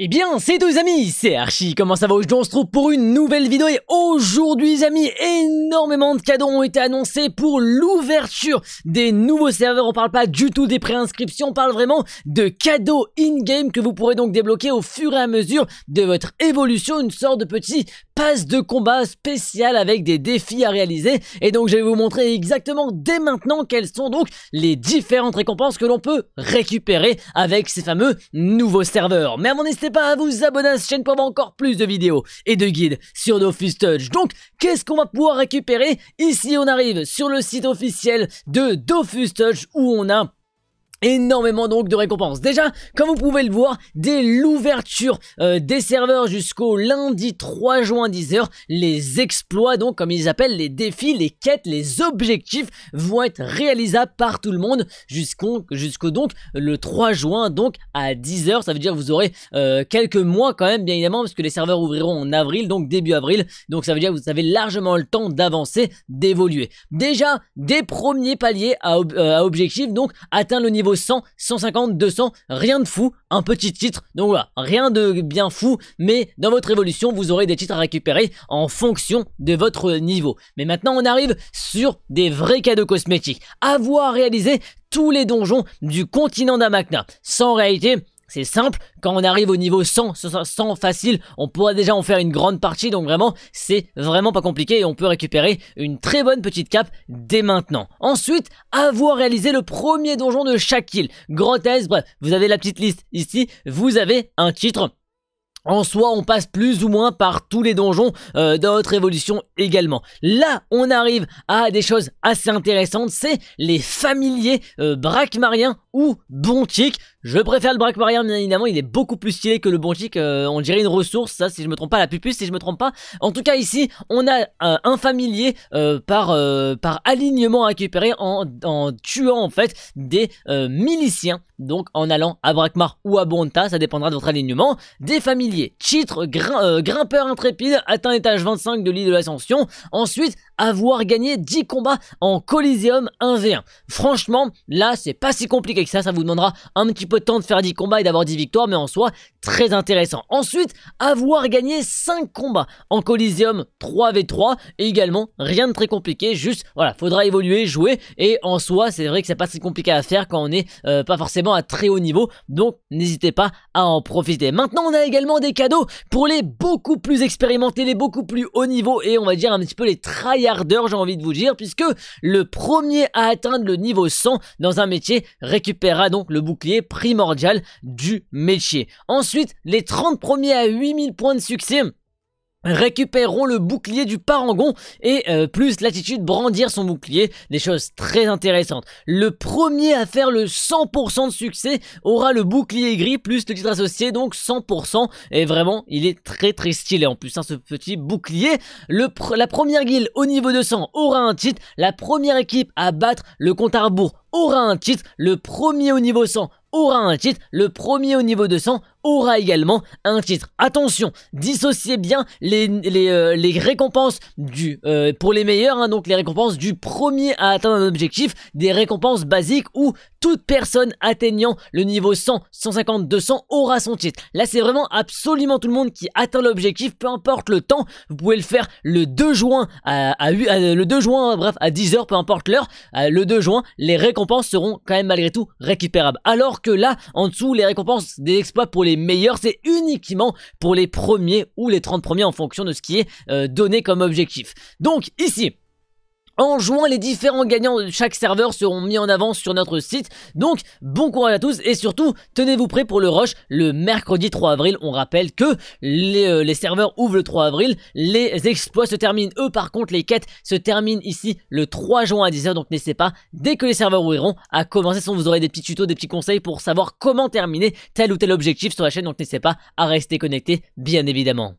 Et eh bien, c'est tous les amis, c'est Archie, comment ça va Aujourd'hui on se trouve pour une nouvelle vidéo et aujourd'hui amis, énormément de cadeaux ont été annoncés pour l'ouverture des nouveaux serveurs, on parle pas du tout des préinscriptions, on parle vraiment de cadeaux in-game que vous pourrez donc débloquer au fur et à mesure de votre évolution, une sorte de petit passe de combat spécial avec des défis à réaliser et donc je vais vous montrer exactement dès maintenant quelles sont donc les différentes récompenses que l'on peut récupérer avec ces fameux nouveaux serveurs. Mais avant pas à vous abonner à cette chaîne pour avoir encore plus de vidéos et de guides sur Dofus Touch. Donc, qu'est-ce qu'on va pouvoir récupérer Ici, on arrive sur le site officiel de Dofus Touch où on a Énormément donc de récompenses. Déjà, comme vous pouvez le voir, dès l'ouverture euh, des serveurs jusqu'au lundi 3 juin 10h, les exploits, donc comme ils appellent les défis, les quêtes, les objectifs, vont être réalisables par tout le monde jusqu'au donc le 3 juin donc à 10h. Ça veut dire que vous aurez euh, quelques mois quand même, bien évidemment, parce que les serveurs ouvriront en avril, donc début avril. Donc ça veut dire que vous avez largement le temps d'avancer, d'évoluer. Déjà, des premiers paliers à, euh, objectifs, donc atteindre le niveau 100, 150, 200, rien de fou, un petit titre. Donc voilà, rien de bien fou, mais dans votre évolution, vous aurez des titres à récupérer en fonction de votre niveau. Mais maintenant, on arrive sur des vrais cadeaux cosmétiques. Avoir réalisé tous les donjons du continent d'Amakna. Sans réalité, c'est simple. Quand on arrive au niveau 100, 100 facile, on pourra déjà en faire une grande partie. Donc vraiment, c'est vraiment pas compliqué et on peut récupérer une très bonne petite cape dès maintenant. Ensuite, avoir réalisé le premier donjon de chaque île. Grotesque, bref, vous avez la petite liste ici. Vous avez un titre. En soi, on passe plus ou moins par tous les donjons euh, dans évolutions notre évolution également. Là, on arrive à des choses assez intéressantes, c'est les familiers euh, ou bontiques. Je préfère le Braque bien évidemment, il est beaucoup plus stylé que le bon euh, on dirait une ressource, ça si je me trompe pas, la pupuce si je me trompe pas. En tout cas ici, on a euh, un familier euh, par, euh, par alignement récupéré en, en tuant en fait des miliciens, donc en allant à Brakmar ou à Bonta, ça dépendra de votre alignement. Des familiers, chitre, grimpeur intrépide, atteint l'étage 25 de l'île de l'ascension, ensuite avoir gagné 10 combats en Coliseum 1v1. Franchement, là, c'est pas si compliqué que ça. Ça vous demandera un petit peu de temps de faire 10 combats et d'avoir 10 victoires, mais en soi, très intéressant. Ensuite, avoir gagné 5 combats en Coliseum 3v3. Et également, rien de très compliqué. Juste, voilà, faudra évoluer, jouer. Et en soi, c'est vrai que c'est pas si compliqué à faire quand on est euh, pas forcément à très haut niveau. Donc, n'hésitez pas à en profiter. Maintenant, on a également des cadeaux pour les beaucoup plus expérimentés, les beaucoup plus haut niveau et on va dire un petit peu les trahir j'ai envie de vous dire, puisque le premier à atteindre le niveau 100 dans un métier récupérera donc le bouclier primordial du métier. Ensuite, les 30 premiers à 8000 points de succès Récupérons le bouclier du parangon et euh, plus l'attitude brandir son bouclier, des choses très intéressantes. Le premier à faire le 100% de succès aura le bouclier gris plus le titre associé donc 100% et vraiment il est très très stylé en plus hein, ce petit bouclier. Le la première guilde au niveau 200 aura un titre, la première équipe à battre le compte à rebours aura un titre, le premier au niveau 100 aura un titre, le premier au niveau 200 aura également un titre. Attention, dissociez bien les, les, euh, récompenses du euh, pour les meilleurs, hein, donc les récompenses du premier à atteindre un objectif, des récompenses basiques où toute personne atteignant le niveau 100, 150, 200 aura son titre. Là, c'est vraiment absolument tout le monde qui atteint l'objectif, peu importe le temps. Vous pouvez le faire le 2 juin à, à, le 2 juin, hein, bref, à 10h, peu importe l'heure. Euh, le 2 juin, les récompenses seront quand même malgré tout récupérables. Alors que là, en dessous, les récompenses des exploits pour les les meilleurs, c'est uniquement pour les premiers ou les 30 premiers en fonction de ce qui est euh, donné comme objectif. Donc ici, en juin les différents gagnants de chaque serveur seront mis en avant sur notre site. Donc, bon courage à tous et surtout, tenez-vous prêts pour le rush le mercredi 3 avril. On rappelle que les, euh, serveurs ouvrent le 3 avril, les exploits se terminent. Eux, par contre, les quêtes se terminent ici le 3 juin à 10h. Donc, n'hésitez pas, dès que les serveurs ouvriront, à commencer. Sinon, vous aurez des petits tutos, des petits conseils pour savoir comment terminer tel ou tel objectif sur la chaîne. Donc, n'hésitez pas à rester connecté, bien évidemment.